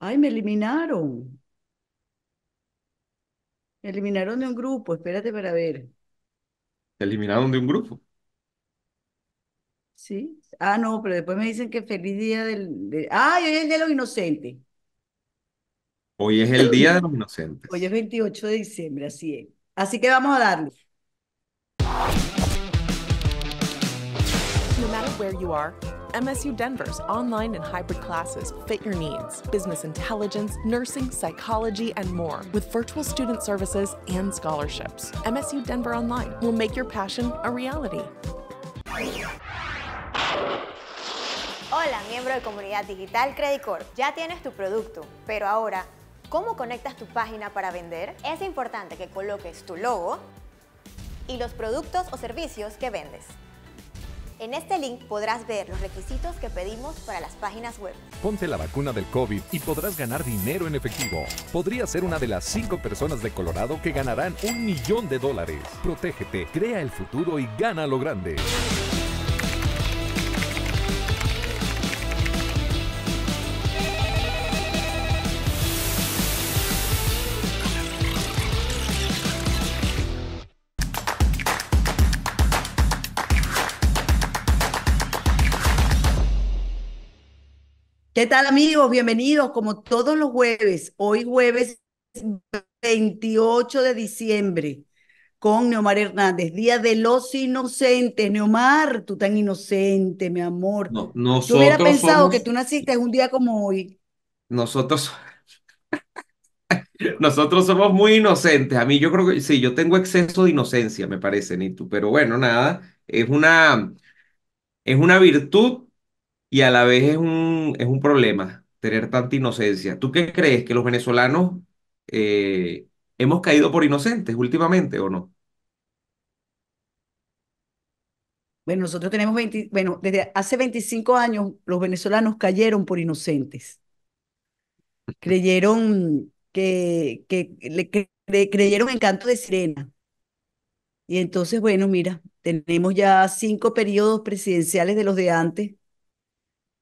ay, me eliminaron. Me eliminaron de un grupo, espérate para ver. ¿Te eliminaron de un grupo? Sí. Ah, no, pero después me dicen que feliz día del... de- Ay, hoy es el día de los inocentes. Hoy es el Día de los Inocentes. Hoy es 28 de diciembre, así es. Así que vamos a darle. No matter where you are, MSU Denver's online and hybrid classes fit your needs business intelligence, nursing, psychology, and more with virtual student services and scholarships. MSU Denver Online will make your passion a reality. Hola, miembro de Comunidad Digital Credit Credicorp. Ya tienes tu producto, pero ahora, ¿cómo conectas tu página para vender? Es importante que coloques tu logo y los productos o servicios que vendes. En este link podrás ver los requisitos que pedimos para las páginas web. Ponte la vacuna del COVID y podrás ganar dinero en efectivo. Podría ser una de las cinco personas de Colorado que ganarán un millón de dólares. Protégete, crea el futuro y gana lo grande. ¿Qué tal amigos? Bienvenidos como todos los jueves, hoy jueves 28 de diciembre con Neomar Hernández, Día de los Inocentes. Neomar, tú tan inocente, mi amor. No, nosotros tú pensado que tú naciste un día como hoy. Nosotros nosotros somos muy inocentes. A mí yo creo que sí, yo tengo exceso de inocencia, me parece, Nitu, pero bueno, nada, es una es una virtud y a la vez es un, es un problema tener tanta inocencia. ¿Tú qué crees que los venezolanos eh, hemos caído por inocentes últimamente o no? Bueno, nosotros tenemos 20, bueno, desde hace 25 años los venezolanos cayeron por inocentes. Creyeron que, que le, creyeron en canto de sirena. Y entonces, bueno, mira, tenemos ya cinco periodos presidenciales de los de antes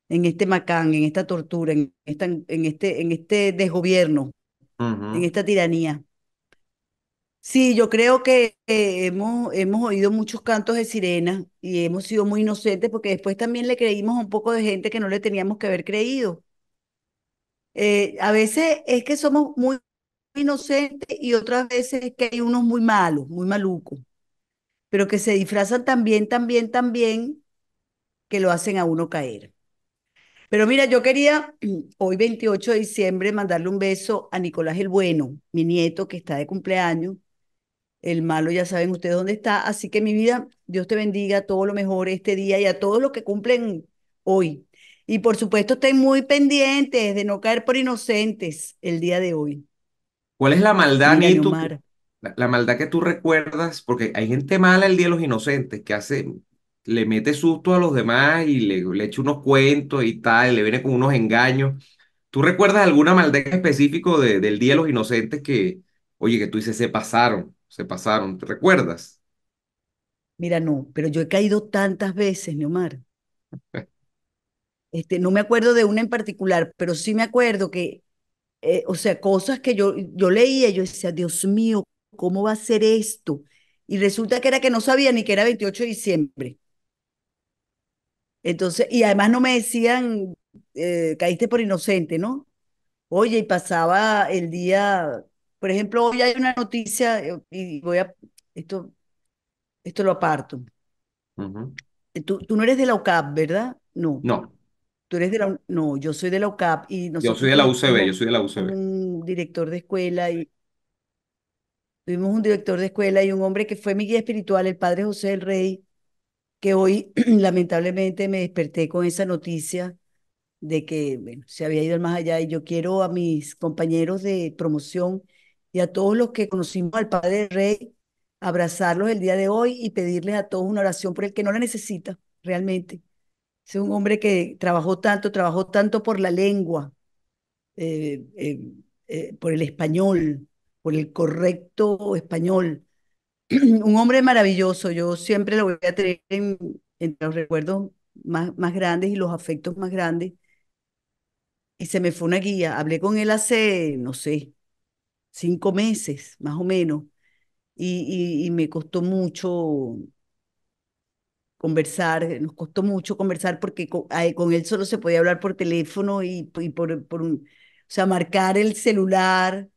en este Macán, en esta tortura, en, esta, en, este, en este desgobierno, en esta tiranía. Sí, yo creo que eh, hemos, hemos oído muchos cantos de sirena y hemos sido muy inocentes porque después también le creímos a un poco de gente que no le teníamos que haber creído. Eh, a veces es que somos muy inocentes y otras veces es que hay unos muy malos, muy malucos, pero que se disfrazan también, también, también, que lo hacen a uno caer. Pero mira, yo quería hoy 28 de diciembre mandarle un beso a Nicolás el Bueno, mi nieto que está de cumpleaños. El malo ya saben ustedes dónde está. Así que mi vida, Dios te bendiga, todo lo mejor este día y a todos los que cumplen hoy. Y por supuesto, estén muy pendientes de no caer por inocentes el día de hoy. ¿Cuál es la maldad, la, maldad que tú recuerdas? Porque hay gente mala el Día de los Inocentes que hace le mete susto a los demás y le, le echa unos cuentos y tal, le viene con unos engaños. ¿Tú recuerdas alguna maldad específica del Día de los Inocentes que, oye, que tú dices, se pasaron, se pasaron, ¿te recuerdas? Mira, no, pero yo he caído tantas veces, Neomar. Este, no me acuerdo de una en particular, pero sí me acuerdo que, eh, o sea, cosas que yo, yo leía, yo decía, Dios mío, ¿cómo va a ser esto? Y resulta que era que no sabía ni que era 28 de diciembre. Entonces, y además no me decían, eh, caíste por inocente, ¿no? Oye, y pasaba el día, por ejemplo, hoy hay una noticia, eh, y voy a, esto, esto lo aparto. Eh, tú, tú, no eres de la UCAP, ¿verdad? No. No. Tú eres de la, no, yo soy de la UCAP y Yo soy de la UCB, yo soy de la UCB. Un director de escuela y tuvimos un director de escuela y un hombre que fue mi guía espiritual, el padre José del Rey, que hoy lamentablemente me desperté con esa noticia de que se había ido más allá y yo quiero a mis compañeros de promoción y a todos los que conocimos al Padre Rey, abrazarlos el día de hoy y pedirles a todos una oración por el que no la necesita realmente. Es un hombre que trabajó tanto, trabajó tanto por la lengua, eh, eh, eh, por el español, por el correcto español, un hombre maravilloso, yo siempre lo voy a tener entre los recuerdos más, más grandes y los afectos más grandes. Y se me fue una guía, hablé con él hace, no sé, cinco meses, más o menos, y, me costó mucho conversar, nos costó mucho conversar porque con, él solo se podía hablar por teléfono y, por, por, o sea, marcar el celular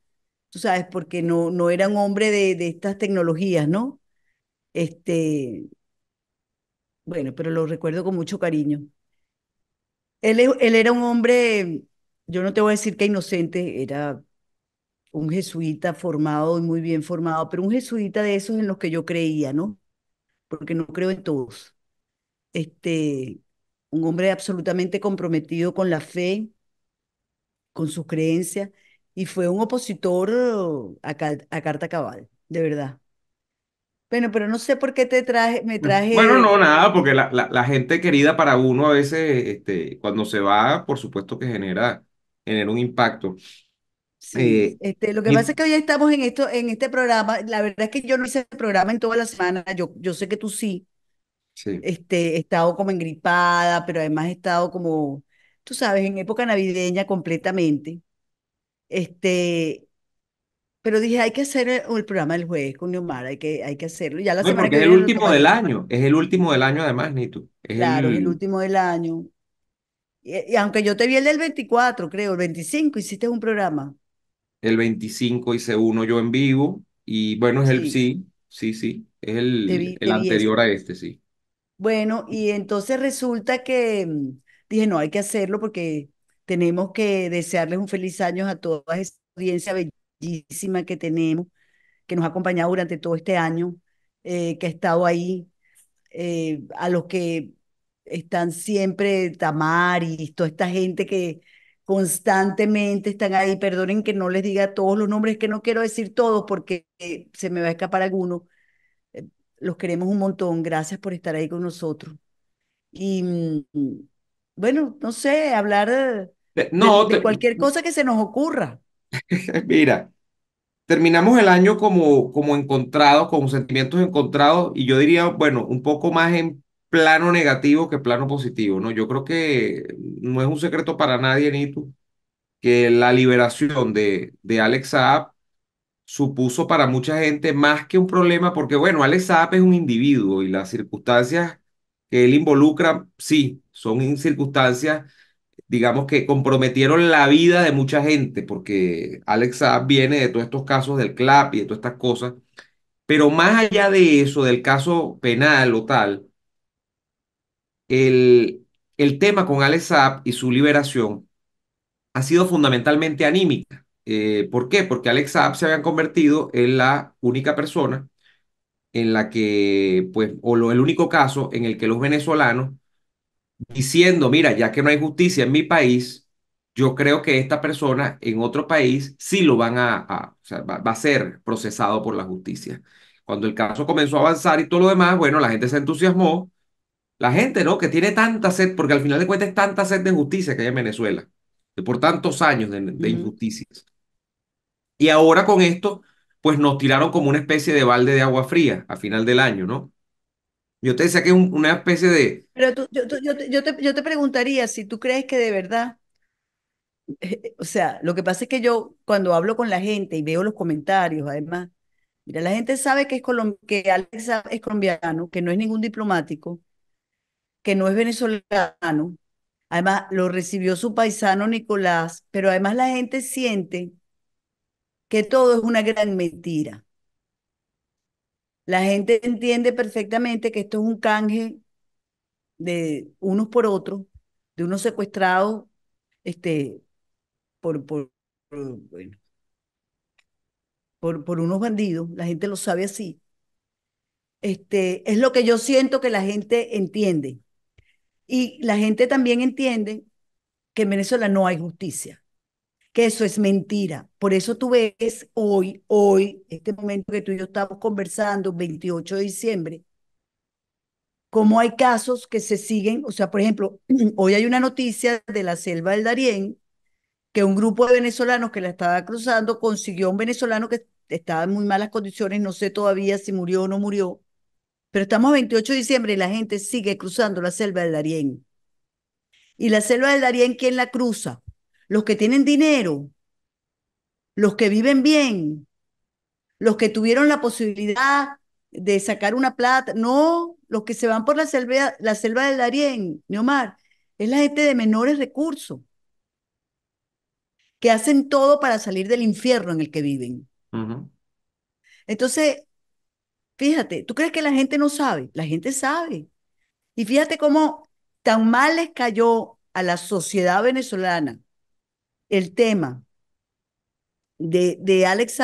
tú sabes, porque no, no era un hombre de, estas tecnologías, ¿no? Este, bueno, pero lo recuerdo con mucho cariño. Él, él era un hombre, yo no te voy a decir que inocente, era un jesuita formado y muy bien formado, pero un jesuita de esos en los que yo creía, ¿no? Porque no creo en todos. Este, un hombre absolutamente comprometido con la fe, con sus creencias, y fue un opositor a, a carta cabal, de verdad. Bueno, pero no sé por qué te traje, me mm, traje. Bueno, no, nada, porque la, la, gente querida para uno a veces, este, cuando se va, por supuesto que genera, genera un impacto. Sí, eh, este, lo que pasa es que hoy estamos en esto, en este programa. La verdad es que yo no sé el programa en toda la semana. Yo, yo sé que tú sí. Sí. Este, he estado como engripada, pero además he estado como, tú sabes, en época navideña completamente. Este, pero dije, hay que hacer el, programa del jueves con Neomar, hay que, hay que hacerlo. Ya la semana es el último del año, es el último del año además, Nito. claro, el... el último del año. Y, aunque yo te vi el del 24, creo, el 25 hiciste un programa. El 25 hice uno yo en vivo y bueno, es el sí, sí, sí, es el, el anterior a este, sí. Bueno, y entonces resulta que mm, dije, no, hay que hacerlo porque tenemos que desearles un feliz año a toda esa audiencia bellísima que tenemos, que nos ha acompañado durante todo este año, eh, que ha estado ahí, eh, a los que están siempre, Tamar y toda esta gente que constantemente están ahí. Perdonen que no les diga todos los nombres, que no quiero decir todos porque eh, se me va a escapar alguno. Los queremos un montón. Gracias por estar ahí con nosotros. Y mm, bueno, no sé, hablar de, cualquier cosa que se nos ocurra. Mira, terminamos el año como, como encontrados, con sentimientos encontrados, y yo diría, bueno, un poco más en plano negativo que plano positivo, ¿no? Yo creo que no es un secreto para nadie, Nitu, que la liberación de, de Alex Saab supuso para mucha gente más que un problema, porque bueno, Alex Saab es un individuo y las circunstancias que él involucra, sí, son circunstancias, digamos, que comprometieron la vida de mucha gente, porque Alex Saab viene de todos estos casos del CLAP y de todas estas cosas, pero más allá de eso, del caso penal o tal, el, tema con Alex Saab y su liberación ha sido fundamentalmente anímica. Eh, ¿Por qué? Porque Alex Saab se había convertido en la única persona en la que, pues, o lo, el único caso en el que los venezolanos, diciendo, mira, ya que no hay justicia en mi país, yo creo que esta persona en otro país sí lo van a, o sea, va, a ser procesado por la justicia. Cuando el caso comenzó a avanzar y todo lo demás, bueno, la gente se entusiasmó. La gente, ¿no? Que tiene tanta sed, porque al final de cuentas es tanta sed de justicia que hay en Venezuela, de por tantos años de injusticias. Y ahora con esto, pues nos tiraron como una especie de balde de agua fría a final del año, ¿no? Yo te decía que es una especie de... Pero tú, yo, te, preguntaría si tú crees que de verdad eh, eh, o sea, lo que pasa es que yo cuando hablo con la gente y veo los comentarios, además, mira, la gente sabe que, es que Alex es colombiano, que no es ningún diplomático, que no es venezolano. Además, lo recibió su paisano Nicolás, pero además la gente siente que todo es una gran mentira. La gente entiende perfectamente que esto es un canje de unos por otros, de unos secuestrados este, por, por, bueno, por, por unos bandidos, la gente lo sabe así. Este, es lo que yo siento que la gente entiende. Y la gente también entiende que en Venezuela no hay justicia que eso es mentira. Por eso tú ves hoy, hoy, este momento que tú y yo estamos conversando, 28 de diciembre, cómo hay casos que se siguen, o sea, por ejemplo, hoy hay una noticia de la selva del Darién, que un grupo de venezolanos que la estaba cruzando consiguió un venezolano que estaba en muy malas condiciones, no sé todavía si murió o no murió, pero estamos 28 de diciembre y la gente sigue cruzando la selva del Darién. Y la selva del Darién, ¿quién la cruza? los que tienen dinero, los que viven bien, los que tuvieron la posibilidad de sacar una plata, no, los que se van por la selva, la selva del Darién, Neomar, es la gente de menores recursos, que hacen todo para salir del infierno en el que viven. Entonces, fíjate, ¿tú crees que la gente no sabe? La gente sabe. Y fíjate cómo tan mal les cayó a la sociedad venezolana el tema de, de Alex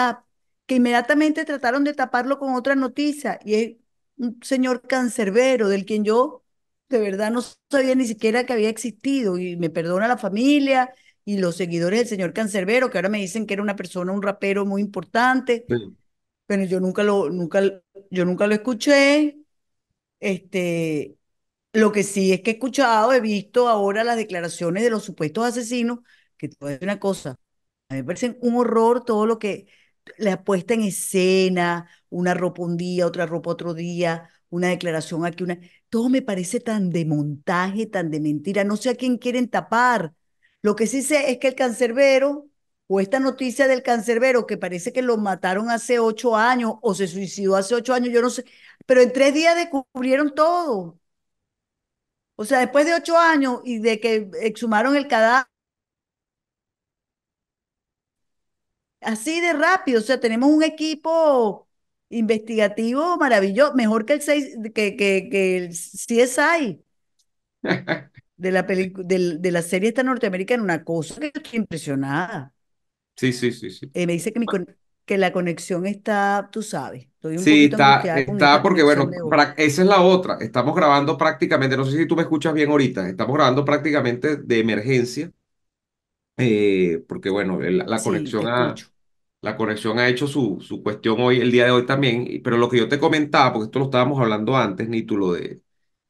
que inmediatamente trataron de taparlo con otra noticia, y es un señor cancerbero del quien yo de verdad no sabía ni siquiera que había existido, y me perdona la familia y los seguidores del señor cancerbero, que ahora me dicen que era una persona, un rapero muy importante. Pero yo nunca lo, nunca, yo nunca lo escuché. Este, lo que sí es que he escuchado, he visto ahora las declaraciones de los supuestos asesinos que te voy una cosa, a mí me parece un horror todo lo que la puesta en escena, una ropa un día, otra ropa otro día, una declaración aquí, una... Todo me parece tan de montaje, tan de mentira. No sé a quién quieren tapar. Lo que sí sé es que el cancerbero, o esta noticia del cancerbero, que parece que lo mataron hace ocho años, o se suicidó hace ocho años, yo no sé, pero en tres días descubrieron todo. O sea, después de ocho años y de que exhumaron el cadáver Así de rápido, o sea, tenemos un equipo investigativo maravilloso, mejor que el, seis, que, que, el CSI de la, de, de la serie esta norteamericana, una cosa que impresionada. Sí, sí, sí. sí. Eh, me dice que, la conexión está, tú sabes. sí, está, porque bueno, esa es la otra. Estamos grabando prácticamente, no sé si tú me escuchas bien ahorita, estamos grabando prácticamente de emergencia eh, porque bueno, la, conexión ha, la conexión ha hecho su, su, cuestión hoy, el día de hoy también, pero lo que yo te comentaba, porque esto lo estábamos hablando antes, Nítulo, de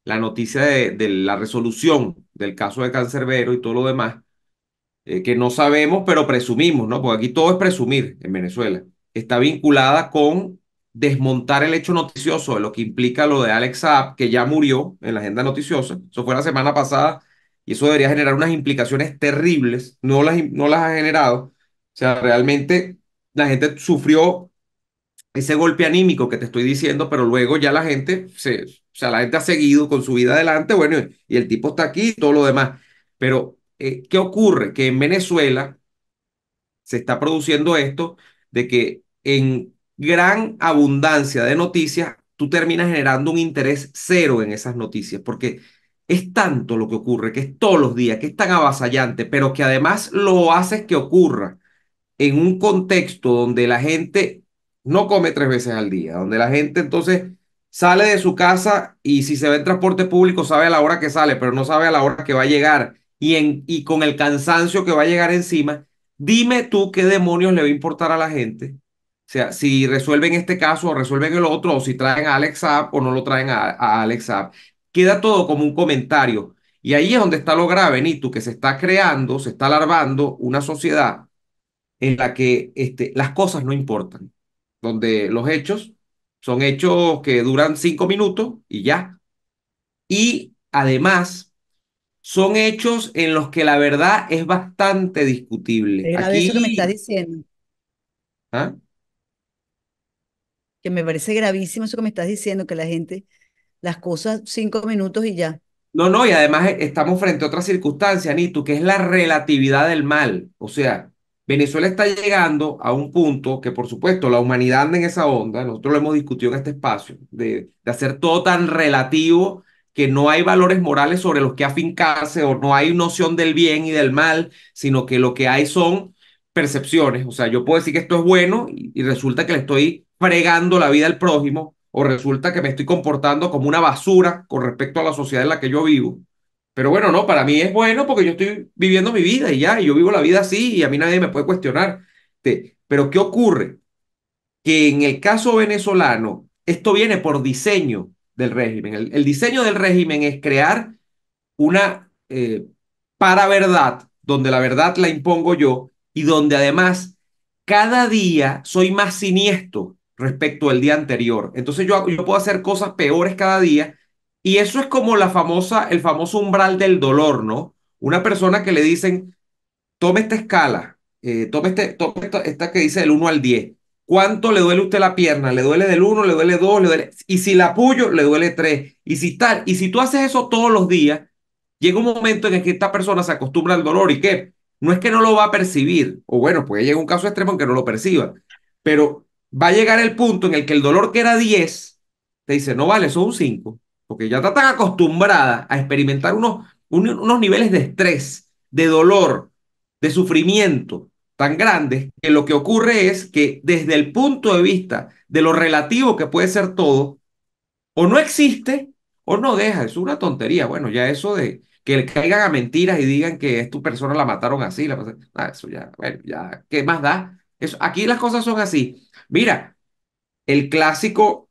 la noticia de, la resolución del caso de Vero y todo lo demás, eh, que no sabemos, pero presumimos, ¿no? Porque aquí todo es presumir en Venezuela. Está vinculada con desmontar el hecho noticioso de lo que implica lo de Alex Saab, que ya murió en la agenda noticiosa. Eso fue la semana pasada y eso debería generar unas implicaciones terribles, no las, no las ha generado. O sea, realmente la gente sufrió ese golpe anímico que te estoy diciendo, pero luego ya la gente, se, sea, la gente ha seguido con su vida adelante, bueno, y el tipo está aquí y todo lo demás. Pero, eh, ¿qué ocurre? Que en Venezuela se está produciendo esto de que en gran abundancia de noticias, tú terminas generando un interés cero en esas noticias, porque es tanto lo que ocurre, que es todos los días, que es tan avasallante, pero que además lo haces que ocurra en un contexto donde la gente no come tres veces al día, donde la gente entonces sale de su casa y si se ve en transporte público sabe a la hora que sale, pero no sabe a la hora que va a llegar y, en, y con el cansancio que va a llegar encima, dime tú qué demonios le va a importar a la gente. O sea, si resuelven este caso o resuelven el otro, o si traen a Alex o no lo traen a, a Alex queda todo como un comentario. Y ahí es donde está lo grave, Nito, que se está creando, se está alarmando una sociedad en la que este, las cosas no importan, donde los hechos son hechos que duran cinco minutos y ya. Y además, son hechos en los que la verdad es bastante discutible. Aquí... eso que me estás diciendo. ¿Ah? Que me parece gravísimo eso que me estás diciendo, que la gente las cosas cinco minutos y ya. No, no, y además e, estamos frente a otra circunstancia, tú que es la relatividad del mal. O sea, Venezuela está llegando a un punto que, por supuesto, la humanidad anda en esa onda, nosotros lo hemos discutido en este espacio, de, de hacer todo tan relativo que no hay valores morales sobre los que afincarse o no hay noción del bien y del mal, sino que lo que hay son percepciones. O sea, yo puedo decir que esto es bueno y, y resulta que le estoy fregando la vida al prójimo, o resulta que me estoy comportando como una basura con respecto a la sociedad en la que yo vivo. Pero bueno, no, para mí es bueno porque yo estoy viviendo mi vida y ya, y yo vivo la vida así y a mí nadie me puede cuestionar. Pero ¿qué ocurre? Que en el caso venezolano, esto viene por diseño del régimen. El, diseño del régimen es crear una eh, para verdad, donde la verdad la impongo yo y donde además cada día soy más siniestro respecto al día anterior. Entonces yo, yo puedo hacer cosas peores cada día y eso es como la famosa, el famoso umbral del dolor, ¿no? Una persona que le dicen, tome esta escala, eh, tome, este, esta, que dice del 1 al 10. ¿Cuánto le duele usted la pierna? ¿Le duele del 1, le duele 2, le duele... Y si la apoyo, le duele 3. Y si tal, y si tú haces eso todos los días, llega un momento en el que esta persona se acostumbra al dolor y que no es que no lo va a percibir, o bueno, pues llega un caso extremo en que no lo perciba, pero va a llegar el punto en el que el dolor que era 10, te dice, no vale, son 5, porque ya está tan acostumbrada a experimentar unos, unos niveles de estrés, de dolor, de sufrimiento tan grandes, que lo que ocurre es que desde el punto de vista de lo relativo que puede ser todo, o no existe o no deja, es una tontería. Bueno, ya eso de que le caigan a mentiras y digan que es tu persona la mataron así, la... Ah, eso ya, bueno, ya, ¿qué más da? aquí las cosas son así. Mira, el clásico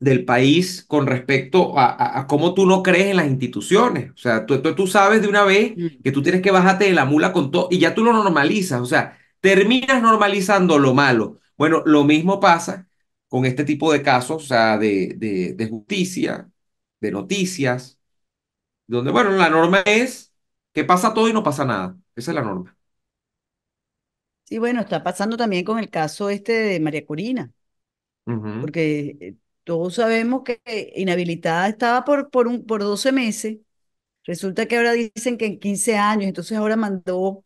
del país con respecto a, cómo tú no crees en las instituciones. O sea, tú, sabes de una vez mm. que tú tienes que bajarte de la mula con todo y ya tú lo normalizas. O sea, terminas normalizando lo malo. Bueno, lo mismo pasa con este tipo de casos, o sea, de, de justicia, de noticias, donde, bueno, la norma es que pasa todo y no pasa nada. Esa es la norma. Sí, bueno, está pasando también con el caso este de María Corina, porque eh, todos sabemos que inhabilitada estaba por, por, un, por 12 meses. Resulta que ahora dicen que en 15 años, entonces ahora mandó,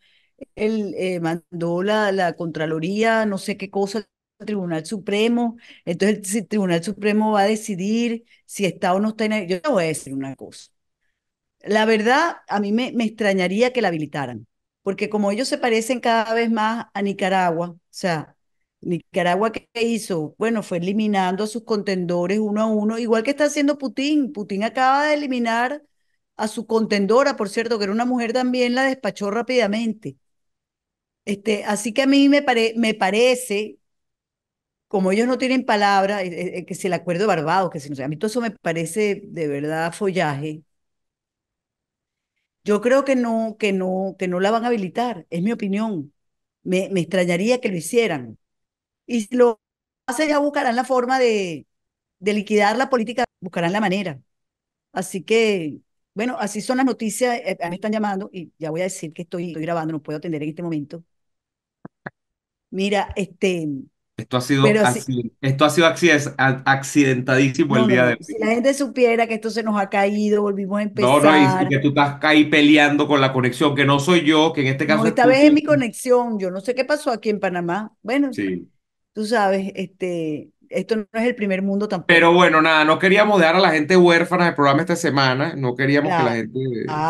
el, eh, mandó la, la Contraloría, no sé qué cosa, el Tribunal Supremo. Entonces el Tribunal Supremo va a decidir si está o no está inhabilitada. Yo te voy a decir una cosa. La verdad, a mí me extrañaría que la habilitaran porque como ellos se parecen cada vez más a Nicaragua, o sea, Nicaragua que hizo, bueno, fue eliminando a sus contendores uno a uno, igual que está haciendo Putin. Putin acaba de eliminar a su contendora, por cierto, que era una mujer también, la despachó rápidamente. Este, así que a mí me, me parece, como ellos no tienen palabra, eh, eh, eh, que si le acuerdo barbado, Barbados, que si no sé, a mí todo eso me parece de verdad follaje, yo creo que no, que no, que no la van a habilitar, es mi opinión. Me, extrañaría que lo hicieran. Y si lo hacen, ya buscarán la forma de, de liquidar la política, buscarán la manera. Así que, bueno, así son las noticias. Eh, me están llamando y ya voy a decir que estoy, estoy grabando, no puedo atender en este momento. Mira, este, esto ha sido, esto ha sido accidentadísimo el día de hoy. Si la gente supiera que esto se nos ha caído, volvimos a empezar. No, no, y que tú estás ahí peleando con la conexión, que no soy yo, que en este caso. esta vez es mi conexión, yo no sé qué pasó aquí en Panamá. Bueno, sí. tú sabes, este, esto no es el primer mundo tampoco. Pero bueno, nada, no queríamos dejar a la gente huérfana del programa esta semana, no queríamos que la gente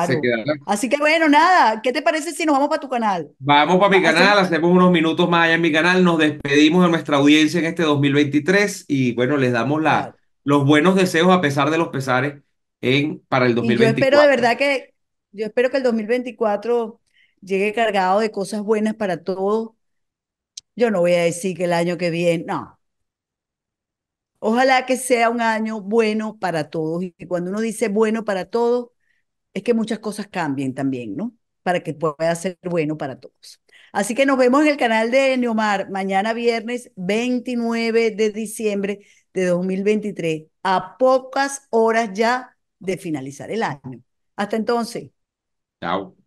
se quedara. Así que bueno, nada, ¿qué te parece si nos vamos para tu canal? Vamos para mi canal, hacemos unos minutos más allá en mi canal, nos despedimos de nuestra audiencia en este 2023 y bueno, les damos la, los buenos deseos a pesar de los pesares en, para el 2024. Y yo espero de verdad que, yo espero que el 2024 llegue cargado de cosas buenas para todos. Yo no voy a decir que el año que viene, no, Ojalá que sea un año bueno para todos. Y cuando uno dice bueno para todos, es que muchas cosas cambien también, ¿no? Para que pueda ser bueno para todos. Así que nos vemos en el canal de Neomar mañana viernes 29 de diciembre de 2023, a pocas horas ya de finalizar el año. Hasta entonces. Chao.